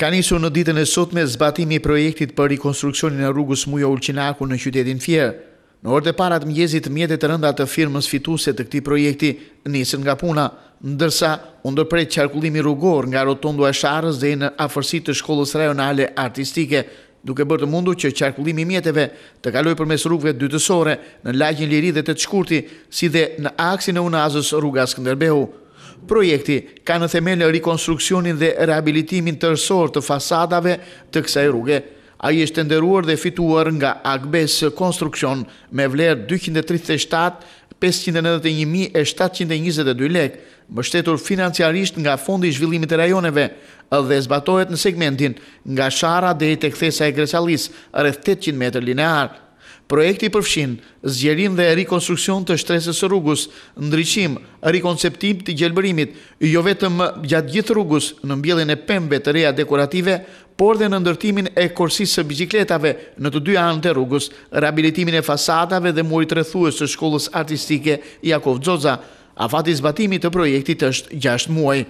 Ka nisur në ditën e sot me zbatimi projektit për rikonstruksionin e rrugës Mujo Ulqinaku në qytetin Fjerë. Në orë të parat mjezit mjetet të rënda të firmës fituse të këti projekti nisën nga puna, ndërsa undërprej qarkullimi rrugor nga rotondua e sharës dhe në afërsit të shkollës rajonale artistike, duke bërë të mundu që qarkullimi mjeteve të kaloj për mes rrugve dytësore në lagjën liri dhe të të shkurti, si dhe në aksin e unazës rrugas këndërbehu. Projekti ka në themele rekonstruksionin dhe rehabilitimin tërësor të fasadave të kësaj rrugë. A i është nderuar dhe fituar nga Agbes Konstruksion me vlerë 237.591.722 lek, mështetur financiarisht nga fondi zhvillimit e rajoneve dhe zbatojet në segmentin nga shara dhe i tekthesa e gresalis rrëth 800 meter linear. Projekti përfshin zgjerim dhe rekonstruksion të shtresës së rrugës, ndriçim, rekonceptim të gjelbërimit, jo vetëm gjatë gjithë rrugës në mbjellin e pembe të reja dekorative, por dhe në ndërtimin e korsisë së bicikletave në të dy anët e rrugës, rehabilitimin e fasadave dhe murit rrethues të shkollës artistike Jakov Xhoza. Afati zbatimi të projektit është 6 muaj.